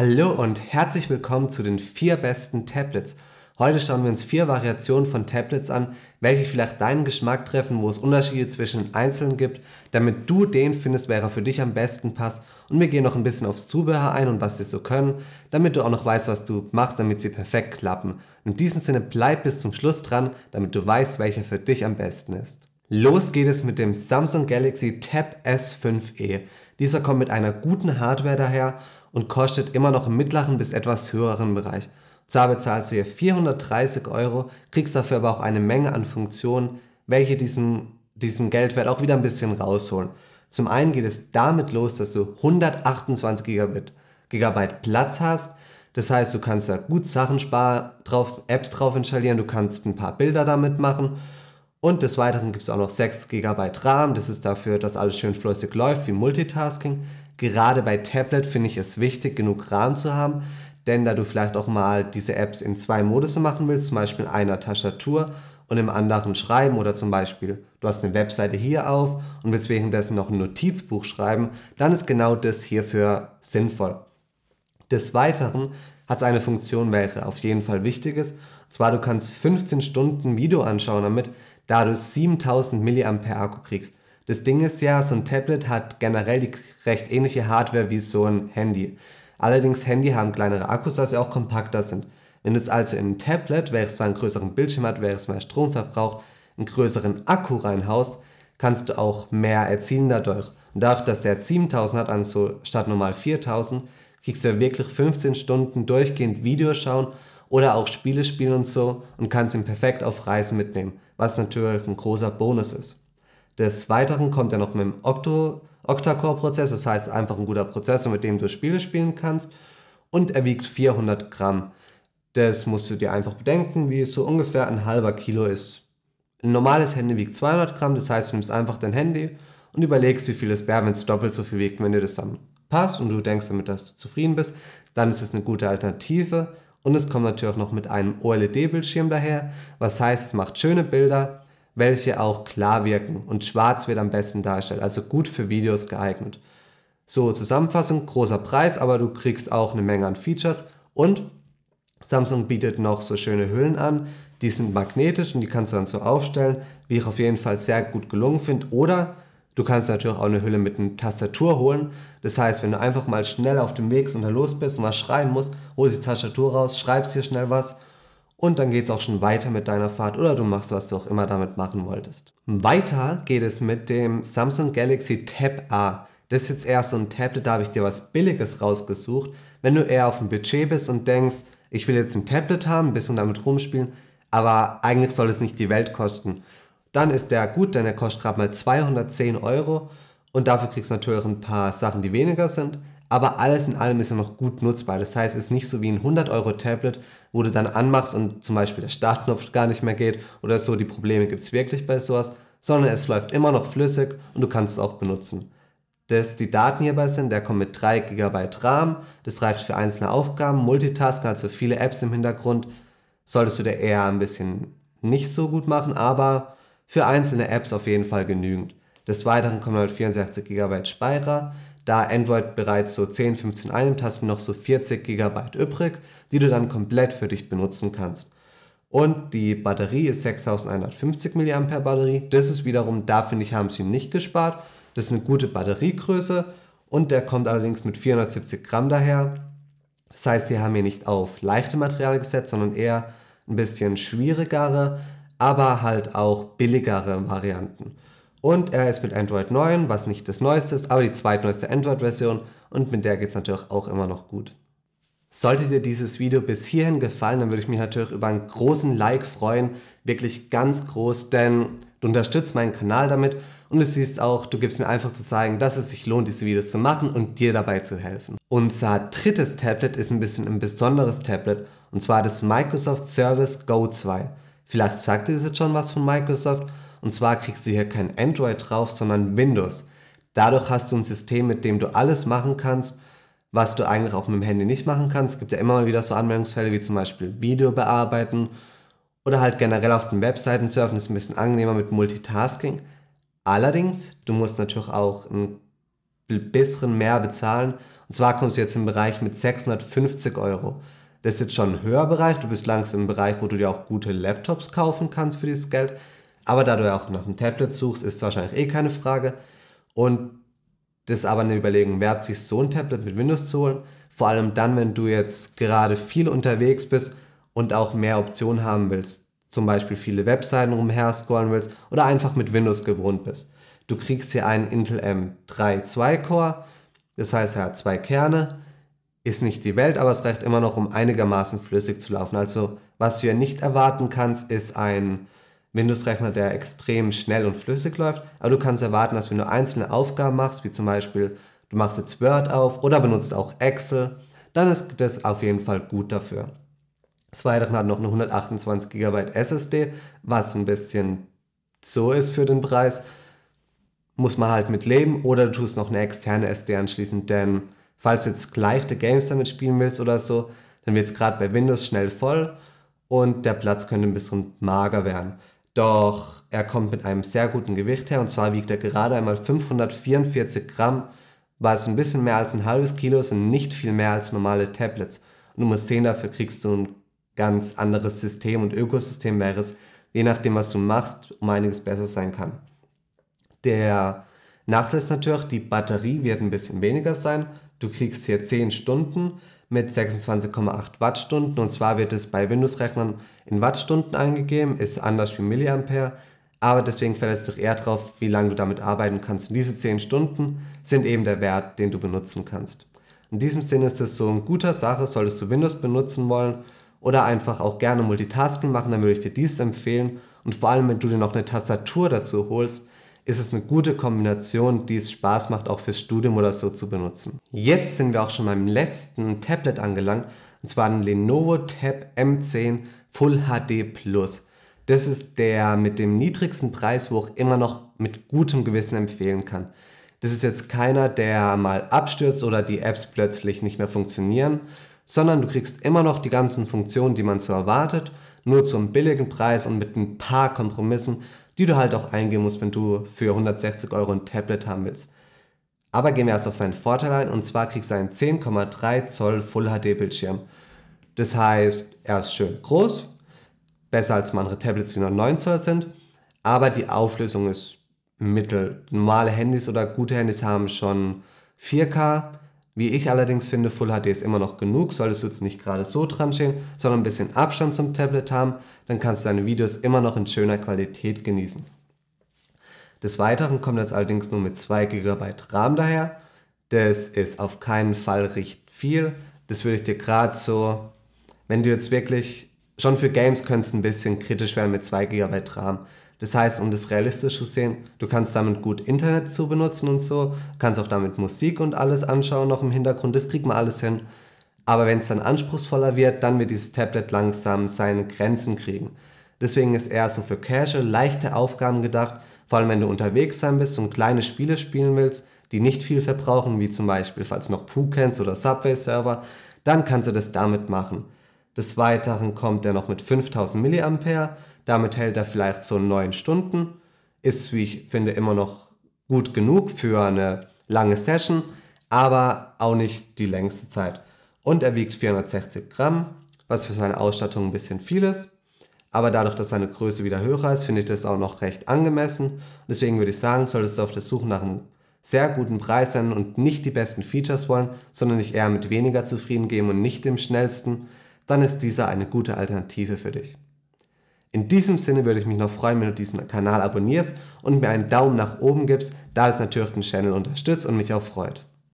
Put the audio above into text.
Hallo und herzlich willkommen zu den vier besten Tablets. Heute schauen wir uns vier Variationen von Tablets an, welche vielleicht deinen Geschmack treffen, wo es Unterschiede zwischen einzelnen gibt, damit du den findest, wer für dich am besten passt. Und wir gehen noch ein bisschen aufs Zubehör ein und was sie so können, damit du auch noch weißt, was du machst, damit sie perfekt klappen. In diesem Sinne bleib bis zum Schluss dran, damit du weißt, welcher für dich am besten ist. Los geht es mit dem Samsung Galaxy Tab S5e. Dieser kommt mit einer guten Hardware daher und kostet immer noch im mittleren bis etwas höheren Bereich. zwar bezahlst du hier 430 Euro, kriegst dafür aber auch eine Menge an Funktionen, welche diesen, diesen Geldwert auch wieder ein bisschen rausholen. Zum einen geht es damit los, dass du 128 Gigabit, Gigabyte Platz hast. Das heißt, du kannst da gut Sachen sparen, drauf, Apps drauf installieren, du kannst ein paar Bilder damit machen. Und des Weiteren gibt es auch noch 6 GB RAM. Das ist dafür, dass alles schön flüssig läuft, wie Multitasking. Gerade bei Tablet finde ich es wichtig, genug RAM zu haben, denn da du vielleicht auch mal diese Apps in zwei Modus machen willst, zum Beispiel in einer Tastatur und im anderen schreiben oder zum Beispiel du hast eine Webseite hier auf und willst währenddessen noch ein Notizbuch schreiben, dann ist genau das hierfür sinnvoll. Des Weiteren hat es eine Funktion, welche auf jeden Fall wichtig ist. Und zwar du kannst 15 Stunden Video anschauen damit, da du 7000 mAh Akku kriegst. Das Ding ist ja, so ein Tablet hat generell die recht ähnliche Hardware wie so ein Handy. Allerdings Handy haben kleinere Akkus, dass sie auch kompakter sind. Wenn du es also in ein Tablet, welches zwar einen größeren Bildschirm hat, welches mehr Strom verbraucht, einen größeren Akku reinhaust, kannst du auch mehr erzielen dadurch. Und dadurch, dass der 7000 hat, also statt normal 4000, kriegst du ja wirklich 15 Stunden durchgehend Videos schauen oder auch Spiele spielen und so und kannst ihn perfekt auf Reisen mitnehmen, was natürlich ein großer Bonus ist. Des Weiteren kommt er noch mit dem Octo Octa-Core-Prozess, das heißt einfach ein guter Prozessor, mit dem du Spiele spielen kannst. Und er wiegt 400 Gramm. Das musst du dir einfach bedenken, wie es so ungefähr ein halber Kilo ist. Ein normales Handy wiegt 200 Gramm, das heißt, du nimmst einfach dein Handy und überlegst, wie viel es wäre, wenn es doppelt so viel wiegt. Wenn dir das dann passt und du denkst damit, dass du zufrieden bist, dann ist es eine gute Alternative. Und es kommt natürlich auch noch mit einem OLED-Bildschirm daher, was heißt, es macht schöne Bilder welche auch klar wirken und schwarz wird am besten dargestellt, also gut für Videos geeignet. So, Zusammenfassung, großer Preis, aber du kriegst auch eine Menge an Features und Samsung bietet noch so schöne Hüllen an, die sind magnetisch und die kannst du dann so aufstellen, wie ich auf jeden Fall sehr gut gelungen finde oder Du kannst natürlich auch eine Hülle mit einer Tastatur holen. Das heißt, wenn du einfach mal schnell auf dem Weg und unter los bist und was schreiben musst, holst die Tastatur raus, schreibst hier schnell was und dann geht es auch schon weiter mit deiner Fahrt oder du machst, was du auch immer damit machen wolltest. Weiter geht es mit dem Samsung Galaxy Tab A. Das ist jetzt eher so ein Tablet, da habe ich dir was Billiges rausgesucht. Wenn du eher auf dem Budget bist und denkst, ich will jetzt ein Tablet haben, ein bisschen damit rumspielen, aber eigentlich soll es nicht die Welt kosten, dann ist der gut, denn er kostet gerade mal 210 Euro und dafür kriegst du natürlich ein paar Sachen, die weniger sind. Aber alles in allem ist er noch gut nutzbar. Das heißt, es ist nicht so wie ein 100 Euro Tablet, wo du dann anmachst und zum Beispiel der Startknopf gar nicht mehr geht oder so, die Probleme gibt es wirklich bei sowas, sondern es läuft immer noch flüssig und du kannst es auch benutzen. Dass die Daten hierbei sind, der kommt mit 3 GB RAM, das reicht für einzelne Aufgaben, Multitasking, also viele Apps im Hintergrund, solltest du dir eher ein bisschen nicht so gut machen, aber für einzelne Apps auf jeden Fall genügend. Des Weiteren kommen mit 64 GB Speicher, da Android bereits so 10, 15 Eingabetasten noch so 40 GB übrig, die du dann komplett für dich benutzen kannst. Und die Batterie ist 6150 mAh Batterie. Das ist wiederum, da finde ich, haben sie nicht gespart. Das ist eine gute Batteriegröße und der kommt allerdings mit 470 Gramm daher. Das heißt, sie haben hier nicht auf leichte Materialien gesetzt, sondern eher ein bisschen schwierigere, aber halt auch billigere Varianten. Und er ist mit Android 9, was nicht das neueste ist, aber die zweitneueste Android-Version und mit der geht es natürlich auch immer noch gut. Sollte dir dieses Video bis hierhin gefallen, dann würde ich mich natürlich über einen großen Like freuen, wirklich ganz groß, denn du unterstützt meinen Kanal damit und du siehst auch, du gibst mir einfach zu zeigen, dass es sich lohnt, diese Videos zu machen und dir dabei zu helfen. Unser drittes Tablet ist ein bisschen ein besonderes Tablet und zwar das Microsoft Service Go 2. Vielleicht sagt ihr jetzt schon was von Microsoft und zwar kriegst du hier kein Android drauf, sondern Windows. Dadurch hast du ein System, mit dem du alles machen kannst, was du eigentlich auch mit dem Handy nicht machen kannst. Es gibt ja immer mal wieder so Anwendungsfälle wie zum Beispiel Video bearbeiten oder halt generell auf den Webseiten surfen. Das ist ein bisschen angenehmer mit Multitasking. Allerdings, du musst natürlich auch ein bisschen mehr bezahlen. Und zwar kommst du jetzt im Bereich mit 650 Euro. Das ist jetzt schon ein höher Bereich. Du bist langsam im Bereich, wo du dir auch gute Laptops kaufen kannst für dieses Geld. Aber da du ja auch nach einem Tablet suchst, ist es wahrscheinlich eh keine Frage. Und das ist aber eine Überlegung wert, sich so ein Tablet mit Windows zu holen. Vor allem dann, wenn du jetzt gerade viel unterwegs bist und auch mehr Optionen haben willst. Zum Beispiel viele Webseiten rumher scrollen willst oder einfach mit Windows gewohnt bist. Du kriegst hier einen Intel M3 2-Core, das heißt, er hat zwei Kerne, ist nicht die Welt, aber es reicht immer noch, um einigermaßen flüssig zu laufen. Also, was du ja nicht erwarten kannst, ist ein Windows-Rechner, der extrem schnell und flüssig läuft. Aber du kannst erwarten, dass wenn du einzelne Aufgaben machst, wie zum Beispiel du machst jetzt Word auf oder benutzt auch Excel, dann ist das auf jeden Fall gut dafür. Das Weiteren hat noch eine 128 GB SSD, was ein bisschen so ist für den Preis. Muss man halt mit leben oder du tust noch eine externe SD anschließen, denn falls du jetzt leichte Games damit spielen willst oder so, dann wird es gerade bei Windows schnell voll und der Platz könnte ein bisschen mager werden. Doch er kommt mit einem sehr guten Gewicht her und zwar wiegt er gerade einmal 544 Gramm, was ein bisschen mehr als ein halbes Kilo ist und nicht viel mehr als normale Tablets. Und um es dafür kriegst du ein ganz anderes System und Ökosystem wäre es, je nachdem, was du machst, um einiges besser sein kann. Der Nachteil ist natürlich, die Batterie wird ein bisschen weniger sein. Du kriegst hier 10 Stunden, mit 26,8 Wattstunden. Und zwar wird es bei Windows-Rechnern in Wattstunden angegeben, ist anders wie Milliampere. Aber deswegen fällt es doch eher drauf, wie lange du damit arbeiten kannst. Und diese 10 Stunden sind eben der Wert, den du benutzen kannst. In diesem Sinne ist es so ein guter Sache, solltest du Windows benutzen wollen oder einfach auch gerne Multitasking machen, dann würde ich dir dies empfehlen. Und vor allem, wenn du dir noch eine Tastatur dazu holst, ist es eine gute Kombination, die es Spaß macht, auch fürs Studium oder so zu benutzen. Jetzt sind wir auch schon beim letzten Tablet angelangt, und zwar dem Lenovo Tab M10 Full HD Plus. Das ist der mit dem niedrigsten Preis, wo ich immer noch mit gutem Gewissen empfehlen kann. Das ist jetzt keiner, der mal abstürzt oder die Apps plötzlich nicht mehr funktionieren, sondern du kriegst immer noch die ganzen Funktionen, die man so erwartet, nur zum billigen Preis und mit ein paar Kompromissen, die du halt auch eingehen musst, wenn du für 160 Euro ein Tablet haben willst. Aber gehen wir erst auf seinen Vorteil ein und zwar kriegst du einen 10,3 Zoll Full HD Bildschirm. Das heißt, er ist schön groß, besser als manche Tablets, die nur 9 Zoll sind, aber die Auflösung ist mittel. Normale Handys oder gute Handys haben schon 4K, wie ich allerdings finde, Full HD ist immer noch genug, solltest du jetzt nicht gerade so dran stehen, sondern ein bisschen Abstand zum Tablet haben, dann kannst du deine Videos immer noch in schöner Qualität genießen. Des Weiteren kommt jetzt allerdings nur mit 2 GB RAM daher. Das ist auf keinen Fall recht viel. Das würde ich dir gerade so, wenn du jetzt wirklich, schon für Games könntest ein bisschen kritisch werden mit 2 GB RAM. Das heißt, um das realistisch zu sehen, du kannst damit gut Internet zu benutzen und so, kannst auch damit Musik und alles anschauen noch im Hintergrund, das kriegt man alles hin. Aber wenn es dann anspruchsvoller wird, dann wird dieses Tablet langsam seine Grenzen kriegen. Deswegen ist eher so für casual, leichte Aufgaben gedacht, vor allem wenn du unterwegs sein bist und kleine Spiele spielen willst, die nicht viel verbrauchen, wie zum Beispiel falls du noch Poo kennst oder Subway Server, dann kannst du das damit machen. Des Weiteren kommt er noch mit 5000 mAh damit hält er vielleicht so neun Stunden. Ist, wie ich finde, immer noch gut genug für eine lange Session, aber auch nicht die längste Zeit. Und er wiegt 460 Gramm, was für seine Ausstattung ein bisschen viel ist. Aber dadurch, dass seine Größe wieder höher ist, finde ich das auch noch recht angemessen. Und deswegen würde ich sagen, solltest du auf der Suche nach einem sehr guten Preis sein und nicht die besten Features wollen, sondern dich eher mit weniger zufrieden geben und nicht dem schnellsten, dann ist dieser eine gute Alternative für dich. In diesem Sinne würde ich mich noch freuen, wenn du diesen Kanal abonnierst und mir einen Daumen nach oben gibst, da es natürlich den Channel unterstützt und mich auch freut.